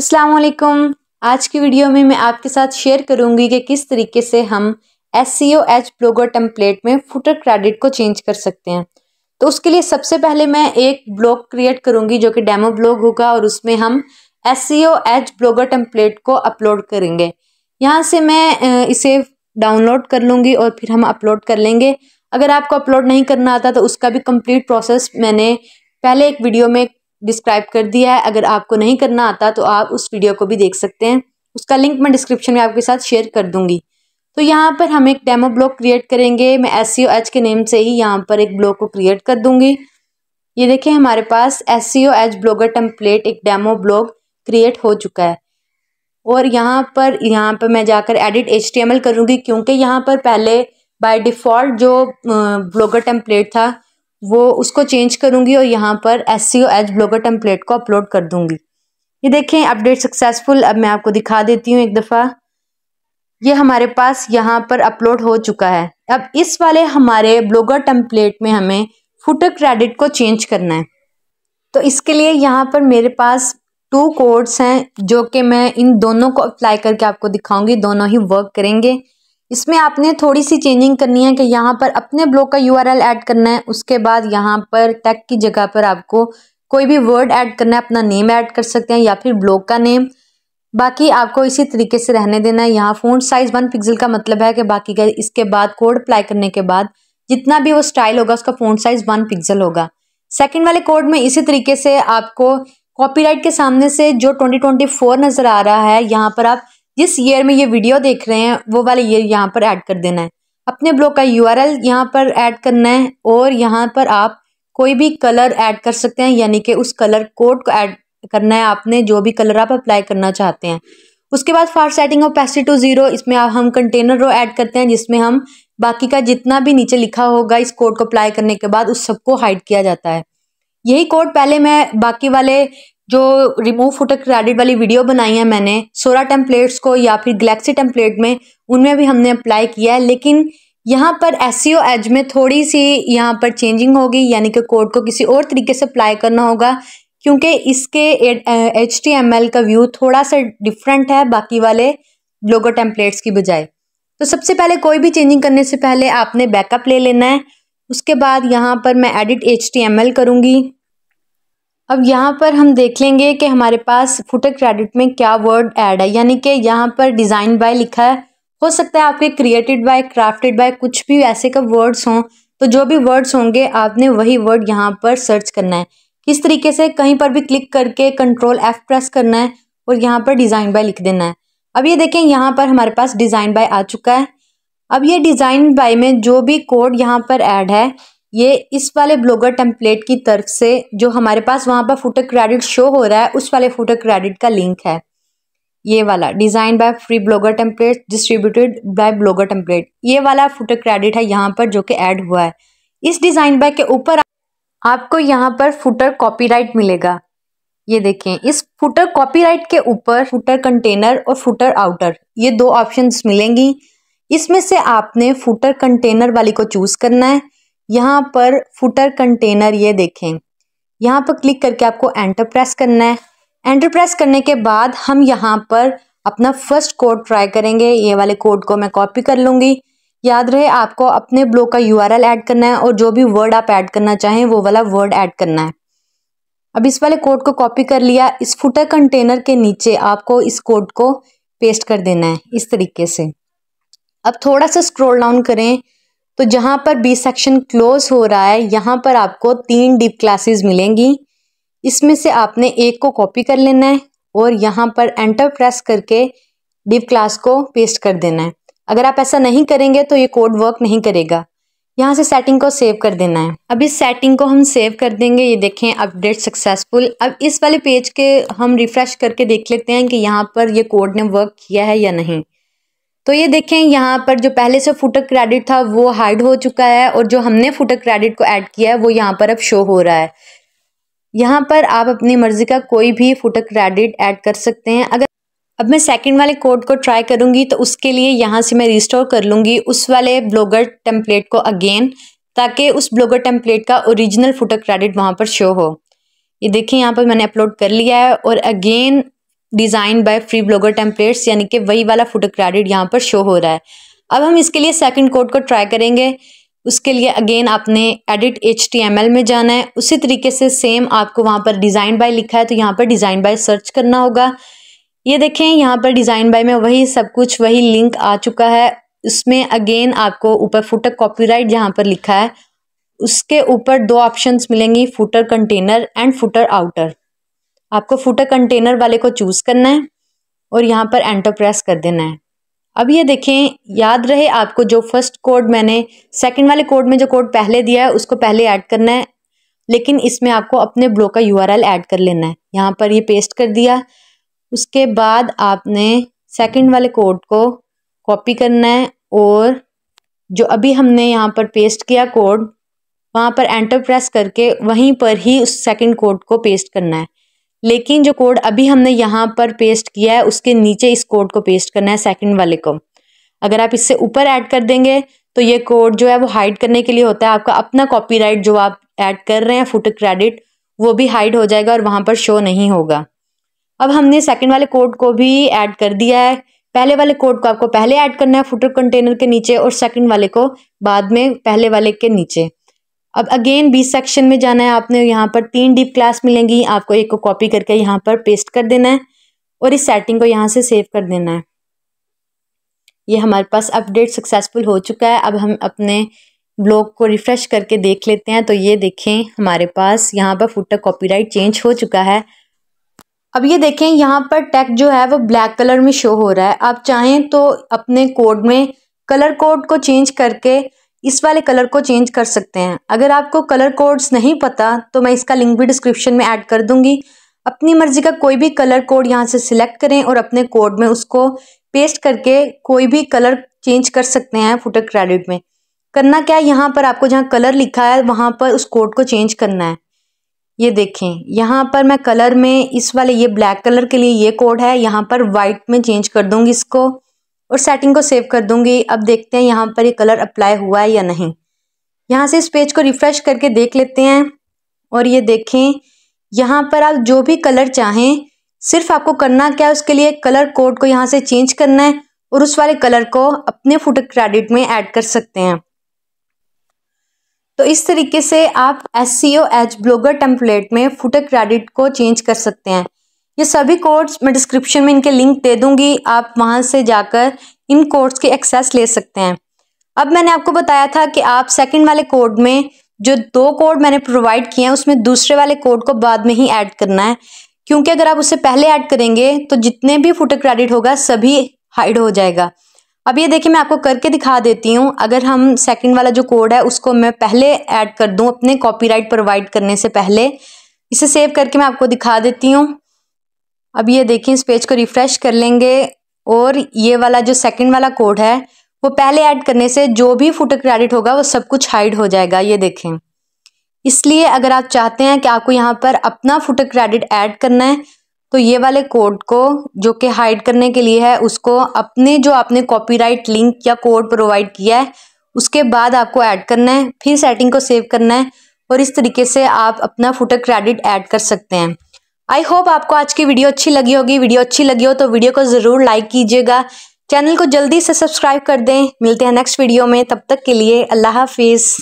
अस्सलाम वालेकुम आज की वीडियो में मैं आपके साथ शेयर करूंगी कि किस तरीके से हम S C O H blogger template में फुटर क्रेडिट को चेंज कर सकते हैं तो उसके लिए सबसे पहले मैं एक ब्लॉग क्रिएट करूंगी जो कि डेमो ब्लॉग होगा और उसमें हम S C O H blogger template को अपलोड करेंगे यहाँ से मैं इसे डाउनलोड कर लूँगी और फिर हम अपलोड कर लेंगे अगर आपको अपलोड नहीं करना आता तो उसका भी कम्प्लीट प्रोसेस मैंने पहले एक वीडियो में डिस्क्राइब कर दिया है अगर आपको नहीं करना आता तो आप उस वीडियो को भी देख सकते हैं उसका लिंक मैं डिस्क्रिप्शन में आपके साथ शेयर कर दूंगी तो यहाँ पर हम एक डेमो ब्लॉग क्रिएट करेंगे मैं एस एच e के नेम से ही यहाँ पर एक ब्लॉग को क्रिएट कर दूंगी ये देखें हमारे पास एस एच ब्लॉगर टेम्पलेट एक डेमो ब्लॉग क्रिएट हो चुका है और यहाँ पर यहाँ पर मैं जाकर edit H T M L करूँगी क्योंकि यहाँ पर पहले बाय डिफ़ॉल्ट जो ब्लॉगर टेम्पलेट था वो उसको चेंज करूंगी और यहाँ पर S C O H blogger template को अपलोड कर दूंगी ये देखें अपडेट सक्सेसफुल अब मैं आपको दिखा देती हूँ एक दफ़ा ये हमारे पास यहाँ पर अपलोड हो चुका है अब इस वाले हमारे ब्लॉगर टेम्पलेट में हमें फुटर क्रेडिट को चेंज करना है तो इसके लिए यहाँ पर मेरे पास टू कोड्स हैं जो कि मैं इन दोनों को अप्लाई करके आपको दिखाऊंगी दोनों ही वर्क करेंगे इसमें आपने थोड़ी सी चेंजिंग करनी है कि यहाँ पर अपने ब्लॉग का यूआरएल ऐड करना है उसके बाद यहाँ पर टैग की जगह पर आपको कोई भी वर्ड ऐड करना है अपना नेम ऐड कर सकते हैं या फिर ब्लॉग का नेम बाकी आपको इसी तरीके से रहने देना है यहाँ फ़ोन साइज़ वन पिक्सल का मतलब है कि बाकी का इसके बाद कोड अप्लाई करने के बाद जितना भी वो स्टाइल होगा उसका फ़ोन साइज़ वन पिक्सल होगा सेकंड वाले कोड में इसी तरीके से आपको कॉपीराइट के सामने से जो 2024 नज़र आ रहा है यहाँ पर आप जिस ईयर में ये वीडियो देख रहे हैं वो वाला ईयर यहाँ पर ऐड कर देना है अपने ब्लॉग का यू आर एल यहाँ पर ऐड करना है और यहाँ पर आप कोई भी कलर ऐड कर सकते हैं यानी कि उस कलर कोड को ऐड करना है आपने जो भी कलर आप अप्लाई करना चाहते हैं उसके बाद फार सेटिंग ऑफ पैसे टू ज़ीरो इसमें आप हम कंटेनर रो ऐड करते हैं जिसमें हम बाकी का जितना भी नीचे लिखा होगा इस कोड को अप्लाई करने के बाद उस सबको हाइड किया जाता है यही कोड पहले मैं बाकी वाले जो रिमूव फुटर क्रेडिट वाली वीडियो बनाई है मैंने सोरा टेम्पलेट्स को या फिर गलेक्सी टेम्पलेट में उनमें भी हमने अप्लाई किया है लेकिन यहाँ पर एस एज e में थोड़ी सी यहाँ पर चेंजिंग होगी यानी कि कोड को किसी और तरीके से अप्लाई करना होगा क्योंकि इसके एच टी एम एल का व्यू थोड़ा सा डिफरेंट है बाकी वाले लोगो टेम्पलेट्स की बजाय तो सबसे पहले कोई भी चेंजिंग करने से पहले आपने बैकअप ले लेना है उसके बाद यहाँ पर मैं edit H T M L करूँगी अब यहाँ पर हम देख लेंगे कि हमारे पास फुटर क्रेडिट में क्या वर्ड ऐड है यानी कि यहाँ पर डिज़ाइन बाय लिखा है हो सकता है आपके क्रिएटेड बाय क्राफ्टेड बाय कुछ भी ऐसे का वर्ड्स हों तो जो भी वर्ड्स होंगे आपने वही वर्ड यहाँ पर सर्च करना है किस तरीके से कहीं पर भी क्लिक करके कंट्रोल एफ़ प्रेस करना है और यहाँ पर डिज़ाइन बाय लिख देना है अब ये देखें यहाँ पर हमारे पास डिज़ाइन बाय आ चुका है अब ये डिज़ाइन बाय में जो भी कोड यहाँ पर एड है ये इस वाले ब्लॉगर टेम्पलेट की तरफ से जो हमारे पास वहां पर फोटो क्रेडिट शो हो रहा है उस वाले फोटो क्रेडिट का लिंक है ये वाला design by free blogger template distributed by blogger template ये वाला फोटो क्रेडिट है यहाँ पर जो कि ऐड हुआ है इस डिज़ाइन बाय के ऊपर आपको यहाँ पर फुटर कॉपीराइट मिलेगा ये देखें इस फुटर कॉपीराइट के ऊपर फुटर कंटेनर और फुटर आउटर ये दो ऑप्शंस मिलेंगी इसमें से आपने फुटर कंटेनर वाली को चूज़ करना है यहाँ पर फुटर कंटेनर ये देखें यहाँ पर क्लिक करके आपको एंटर प्रेस करना है एंटर प्रेस करने के बाद हम यहाँ पर अपना फर्स्ट कोड ट्राई करेंगे ये वाले कोड को मैं कॉपी कर लूँगी याद रहे आपको अपने ब्लॉग का यूआरएल ऐड करना है और जो भी वर्ड आप ऐड करना चाहें वो वाला वर्ड ऐड करना है अब इस वाले कोड को कॉपी कर लिया इस फुटर कंटेनर के नीचे आपको इस कोड को पेस्ट कर देना है इस तरीके से अब थोड़ा सा स्क्रोल डाउन करें तो जहाँ पर बी सेक्शन क्लोज हो रहा है यहाँ पर आपको तीन डीप क्लासेस मिलेंगी इसमें से आपने एक को कॉपी कर लेना है और यहाँ पर एंटर प्रेस करके डीप क्लास को पेस्ट कर देना है अगर आप ऐसा नहीं करेंगे तो ये कोड वर्क नहीं करेगा यहाँ से सेटिंग को सेव कर देना है अब इस सेटिंग को हम सेव कर देंगे ये देखें अपडेट सक्सेसफुल अब इस वाले पेज के हम रिफ़्रेश करके देख लेते हैं कि यहाँ पर ये कोड ने वर्क किया है या नहीं तो ये देखें यहाँ पर जो पहले से फुटक क्रेडिट था वो हाइड हो चुका है और जो हमने फुटक क्रेडिट को ऐड किया है वो यहाँ पर अब शो हो रहा है यहाँ पर आप अपनी मर्ज़ी का कोई भी फुटक क्रेडिट ऐड कर सकते हैं अगर अब मैं सेकंड वाले कोड को ट्राई करूँगी तो उसके लिए यहाँ से मैं रिस्टोर कर लूँगी उस वाले ब्लॉगर टेम्पलेट को अगेन ताकि उस ब्लॉगर टेम्पलेट का ओरिजिनल फुटक क्रेडिट वहाँ पर शो हो ये देखें यहाँ पर मैंने अपलोड कर लिया है और again design by free blogger templates यानी कि वही वाला फोटो क्रेडिट यहाँ पर शो हो रहा है अब हम इसके लिए सेकंड कोड को ट्राई करेंगे उसके लिए अगेन आपने edit H T M L में जाना है उसी तरीके से सेम आपको वहाँ पर डिज़ाइन बाय लिखा है तो यहाँ पर डिज़ाइन बाय सर्च करना होगा ये देखें यहाँ पर डिज़ाइन बाय में वही सब कुछ वही लिंक आ चुका है उसमें अगेन आपको ऊपर फुटर कॉपीराइट राइट पर लिखा है उसके ऊपर दो ऑप्शंस मिलेंगी footer container and footer outer आपको फूटर कंटेनर वाले को चूज़ करना है और यहाँ पर एंटर प्रेस कर देना है अब ये देखें याद रहे आपको जो फर्स्ट कोड मैंने सेकंड वाले कोड में जो कोड पहले दिया है उसको पहले ऐड करना है लेकिन इसमें आपको अपने ब्लो का यूआरएल ऐड कर लेना है यहाँ पर ये पेस्ट कर दिया उसके बाद आपने सेकंड वाले कोड को कॉपी करना है और जो अभी हमने यहाँ पर पेस्ट किया कोड वहाँ पर एंटर प्रेस करके वहीं पर ही उस सेकंड कोड को पेस्ट करना है लेकिन जो कोड अभी हमने यहाँ पर पेस्ट किया है उसके नीचे इस कोड को पेस्ट करना है सेकंड वाले को अगर आप इससे ऊपर ऐड कर देंगे तो ये कोड जो है वो हाइड करने के लिए होता है आपका अपना कॉपीराइट जो आप ऐड कर रहे हैं फुट क्रेडिट वो भी हाइड हो जाएगा और वहाँ पर शो नहीं होगा अब हमने सेकेंड वाले कोड को भी ऐड कर दिया है पहले वाले कोड को आपको पहले ऐड करना है फुटर कंटेनर के नीचे और सेकंड वाले को बाद में पहले वाले के नीचे अब अगेन बी सेक्शन में जाना है आपने यहाँ पर तीन डीप क्लास मिलेंगी आपको एक को कॉपी करके यहाँ पर पेस्ट कर देना है और इस सेटिंग को यहाँ से सेव कर देना है ये हमारे पास अपडेट सक्सेसफुल हो चुका है अब हम अपने ब्लॉग को रिफ़्रेश करके देख लेते हैं तो ये देखें हमारे पास यहाँ पर फुटर कॉपी चेंज हो चुका है अब ये देखें यहाँ पर टैग जो है वो ब्लैक कलर में शो हो रहा है आप चाहें तो अपने कोड में कलर कोड को चेंज करके इस वाले कलर को चेंज कर सकते हैं अगर आपको कलर कोड्स नहीं पता तो मैं इसका लिंक भी डिस्क्रिप्शन में ऐड कर दूंगी अपनी मर्जी का कोई भी कलर कोड यहाँ से सिलेक्ट करें और अपने कोड में उसको पेस्ट करके कोई भी कलर चेंज कर सकते हैं फुटर क्रेडिट में करना क्या है यहाँ पर आपको जहाँ कलर लिखा है वहाँ पर उस कोड को चेंज करना है ये देखें यहाँ पर मैं कलर में इस वाले ये ब्लैक कलर के लिए ये कोड है यहाँ पर वाइट में चेंज कर दूंगी इसको और सेटिंग को सेव कर दूंगी अब देखते हैं यहाँ पर ये कलर अप्लाई हुआ है या नहीं यहाँ से इस पेज को रिफ़्रेश करके देख लेते हैं और ये देखें यहाँ पर आप जो भी कलर चाहें सिर्फ आपको करना क्या है उसके लिए कलर कोड को यहाँ से चेंज करना है और उस वाले कलर को अपने फोटो क्रेडिट में ऐड कर सकते हैं तो इस तरीके से आप S C O H blogger template में फुटर क्रेडिट को चेंज कर सकते हैं ये सभी कोर्स मैं डिस्क्रिप्शन में इनके लिंक दे दूंगी आप वहाँ से जाकर इन कोर्स के एक्सेस ले सकते हैं अब मैंने आपको बताया था कि आप सेकंड वाले कोड में जो दो कोड मैंने प्रोवाइड किए हैं उसमें दूसरे वाले कोड को बाद में ही ऐड करना है क्योंकि अगर आप उसे पहले ऐड करेंगे तो जितने भी फोटो क्रेडिट होगा सभी हाइड हो जाएगा अब ये देखिए मैं आपको करके दिखा देती हूँ अगर हम सेकंड वाला जो कोड है उसको मैं पहले ऐड कर दूँ अपने कॉपीराइट प्रोवाइड करने से पहले इसे सेव करके मैं आपको दिखा देती हूँ अब ये देखिए इस पेज को रिफ्रेश कर लेंगे और ये वाला जो सेकंड वाला कोड है वो पहले ऐड करने से जो भी फुटर क्रेडिट होगा वो सब कुछ हाइड हो जाएगा ये देखें इसलिए अगर आप चाहते हैं कि आपको यहाँ पर अपना फुटर क्रेडिट ऐड करना है तो ये वाले कोड को जो कि हाइड करने के लिए है उसको अपने जो आपने कॉपीराइट लिंक या कोड प्रोवाइड किया है उसके बाद आपको ऐड करना है फिर सेटिंग को सेव करना है और इस तरीके से आप अपना फुटर क्रेडिट ऐड कर सकते हैं आई होप आपको आज की वीडियो अच्छी लगी होगी वीडियो अच्छी लगी हो तो वीडियो को ज़रूर लाइक कीजिएगा चैनल को जल्दी से सब्सक्राइब कर दें मिलते हैं नेक्स्ट वीडियो में तब तक के लिए अल्लाह हाफिज़